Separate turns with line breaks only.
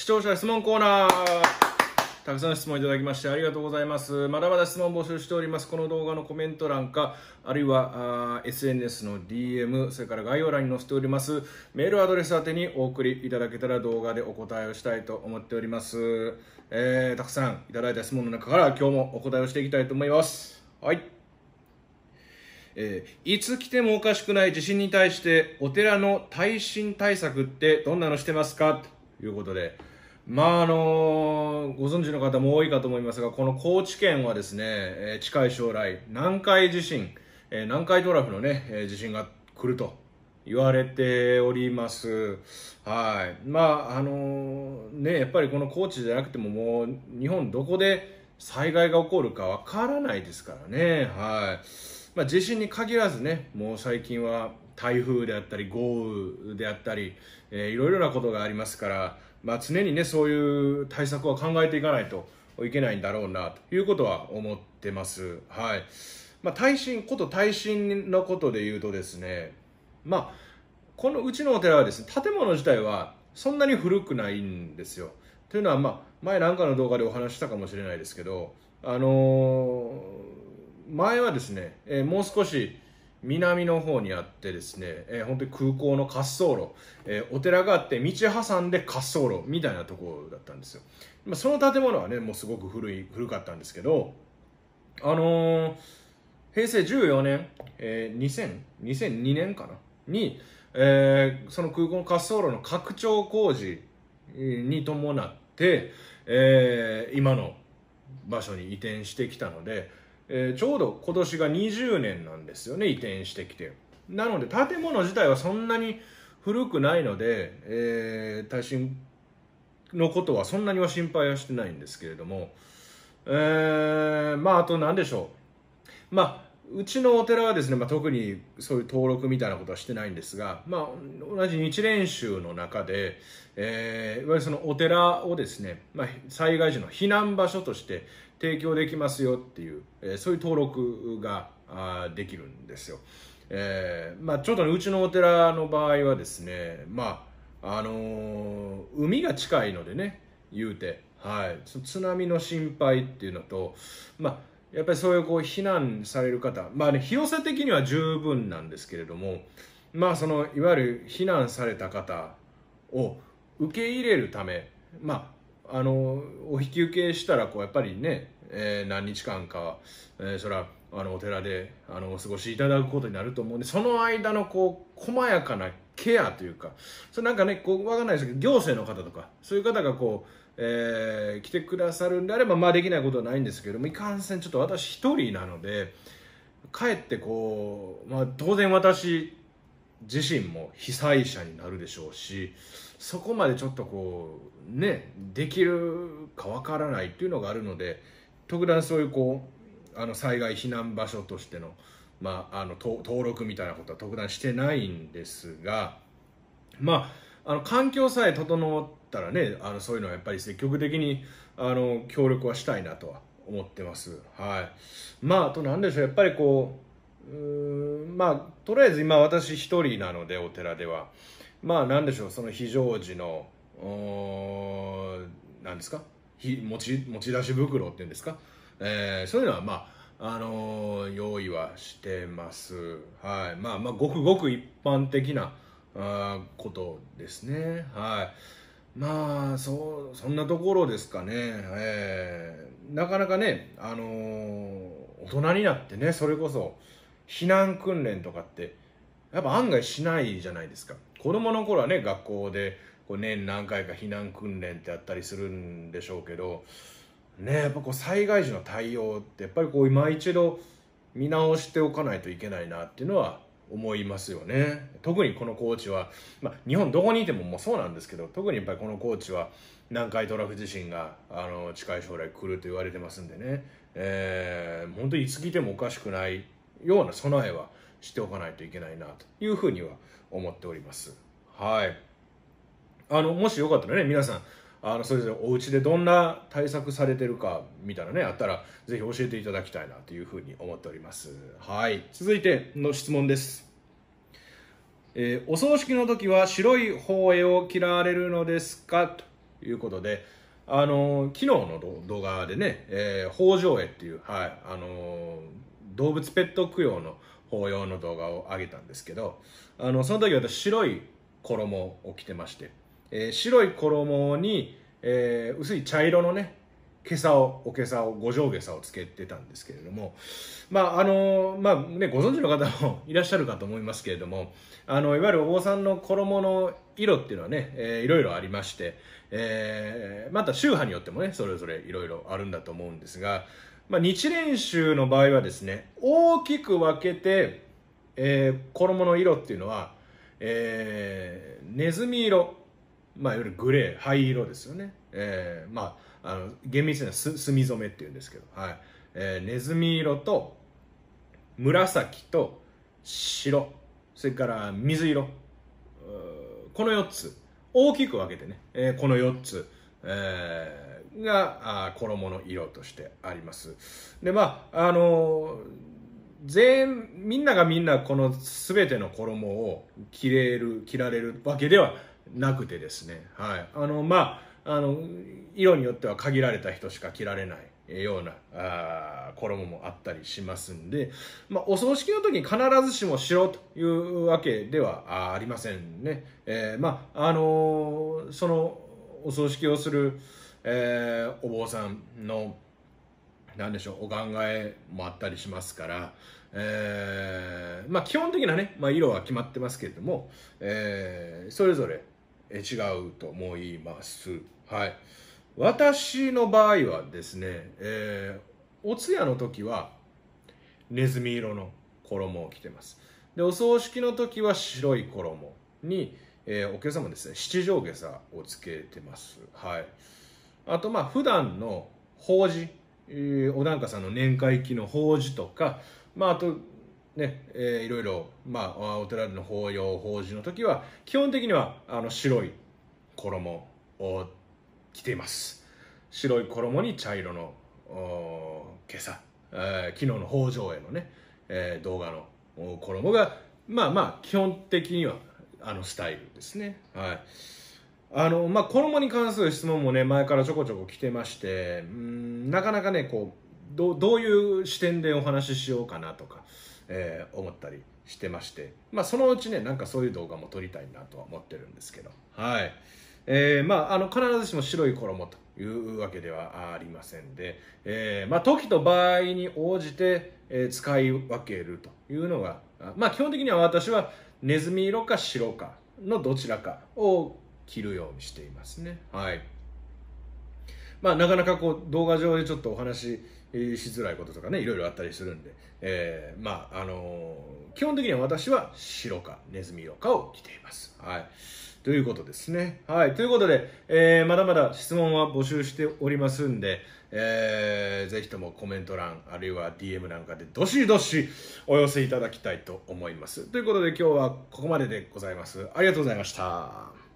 視聴者質問コーナーたくさん質問いただきましてありがとうございます。まだまだ質問募集しております。この動画のコメント欄か、あるいは SNS の DM、それから概要欄に載せております。メールアドレス宛てにお送りいただけたら動画でお答えをしたいと思っております。えー、たくさんいただいた質問の中から今日もお答えをしていきたいと思います。はい。えー、いつ来てもおかしくない地震に対してお寺の耐震対策ってどんなのしてますかということで。まああのご存知の方も多いかと思いますがこの高知県はですね、え近い将来南海地震、え南海トラフのね、え地震が来ると言われております。はい。まあ、あのね、やっぱりこの高知じゃなくてももう日本どこで災害が起こるかわからないですからね。はい。まあ、地震に限らずね、もう最近は台風であったり、豪雨であったり、えー、いろいろなことがありますから、まあ、常にねそういう対策は考えていかないといけないんだろうなということは思ってます。はいまあ、耐震こと耐震のことで言うとですね、まあ、このうちのお寺はですね建物自体はそんなに古くないんですよ。というのは、まあ、前んかの動画でお話したかもしれないですけど、あのー、前はですね、えー、もう少し南の方にあってですね、えー、本当に空港の滑走路、えー、お寺があって道挟んで滑走路みたいなところだったんですよ、まあ、その建物はねもうすごく古い古かったんですけどあのー、平成14年、えー、2 0 0 2 2年かなに、えー、その空港の滑走路の拡張工事に伴って、えー、今の場所に移転してきたのでえー、ちょうど今年が20年なんですよね、移転してきて。なので建物自体はそんなに古くないので、えー、耐震のことはそんなには心配はしてないんですけれども、えー、まああと何でしょう。まあうちのお寺はですね、まあ、特にそういう登録みたいなことはしてないんですが、まあ、同じ日蓮宗の中で、えー、いわゆるそのお寺をですね、まあ、災害時の避難場所として提供できますよっていう、えそういう登録ができるんですよ。えー、まあ、ちょっとねうちのお寺の場合はですね、まああのー、海が近いのでね言うて、はい、津波の心配っていうのと、まあ、やっぱりそういうこう避難される方、まあね、広さ的には十分なんですけれども、まあ、そのいわゆる避難された方を受け入れるため、まあ、あのお引き受けしたらこうやっぱりね、えー、何日間か、えー、そらあのお寺であのお過ごしいただくことになると思うんでその間のこう細やかなケアというかそれなんかねこう分かんないですけど行政の方とかそういう方がこう、えー、来てくださるんであれば、まあ、できないことはないんですけどもいかんせんちょっと私1人なのでかえってこう、まあ、当然私自身も被災者になるでしょうしそこまでちょっとこうねできるかわからないっていうのがあるので特段そういうこうあの災害避難場所としての,、まあ、あの登録みたいなことは特段してないんですがまああの環境さえ整ったらねあのそういうのはやっぱり積極的にあの協力はしたいなとは思ってます。はい、まああと何でしょうやっぱりこううんまあとりあえず今私一人なのでお寺ではまあ何でしょうその非常時の何ですか持ち持ち出し袋っていうんですか、えー、そういうのはまああのー、用意はしてます、はいまあ、まあごくごく一般的なあことですねはいまあそそんなところですかね、えー、なかなかね、あのー、大人になってねそれこそ避難訓練とかってやっぱ案外しないじゃないですか子供の頃はね学校でこう年何回か避難訓練ってあったりするんでしょうけどねやっぱこう災害時の対応ってやっぱりこう今一度見直しておかないといけないなっていうのは思いますよね特にこの高知は、まあ、日本どこにいてももうそうなんですけど特にやっぱりこの高知は南海トラフ地震があの近い将来来ると言われてますんでね、えー、本当にいつ来てもおかしくないような備えはしておかないといけないなというふうには思っております。はい。あの、もしよかったらね、皆さん、あのそれぞれお家でどんな対策されてるかみたいなねあったらぜひ教えていただきたいなというふうに思っておりますはい続いての質問です、えー、お葬式の時は白い方へを嫌われるのですかということであの昨日の動画でね「えー、北条絵」っていう、はいあの動物ペット供養の法要の動画を上げたんですけどあのその時私白い衣を着てまして、えー、白い衣に、えー、薄い茶色のね袈裟をお袈裟を五条下さをつけてたんですけれどもまああのまあねご存知の方もいらっしゃるかと思いますけれどもあのいわゆるお坊さんの衣の色っていうのはね、えー、いろいろありまして、えー、また宗派によってもねそれぞれいろいろあるんだと思うんですがまあ、日蓮宗の場合はですね大きく分けて、えー、衣の色っていうのは、えー、ネズミ色、まあ、いわゆるグレー灰色ですよね、えー、まああの厳密には墨染めっていうんですけど、はいえー、ネズミ色と紫と白それから水色この4つ大きく分けてね、えー、この4つ、えー、が衣の色としてあります。で、まあ、あの全員、みんながみんなこの全ての衣を着れる着られるわけではなくてですね、はい、あのまああの色によっては限られた人しか着られないようなあ衣もあったりしますんで、まあ、お葬式の時に必ずしも白というわけではありませんね。えー、まああのそのお葬式をするえー、お坊さんの何でしょうお考えもあったりしますから、えーまあ、基本的なね、まあ、色は決まってますけれども、えー、それぞれ違うと思います。はい、私の場合はですね、えー、お通夜の時はネズミ色の衣を着てます。でお葬式の時は白い衣に、えー、お客様ですね七条袈裟をつけてます。はいあとまあ普段の法事、えー、お檀家さんの年会期の法事とか、まあ、あとね、えー、いろいろ、まあ、お寺での法要法事の時は基本的にはあの白い衣を着ています白い衣に茶色の今朝、えー、昨日の法上へのね、えー、動画の衣がまあまあ基本的にはあのスタイルですねはい。あのまあ、衣に関する質問もね前からちょこちょこ来てましてうんなかなかねこうどういう視点でお話ししようかなとか、えー、思ったりしてまして、まあ、そのうちねなんかそういう動画も撮りたいなとは思ってるんですけど、はいえーまあ、あの必ずしも白い衣というわけではありませんで、えーまあ、時と場合に応じて、えー、使い分けるというのが、まあ、基本的には私はネズミ色か白かのどちらかを着るようにしていますね。はい。まあ、なかなかこう動画上でちょっとお話しづらいこととかね、いろいろあったりするんで、えー、まあ、あのー、基本的には私は白かネズミ色かを着ています。はい。ということですね。はい。ということで、えー、まだまだ質問は募集しておりますんで、えー、ぜひともコメント欄、あるいは DM なんかでどしどしお寄せいただきたいと思います。ということで今日はここまででございます。ありがとうございました。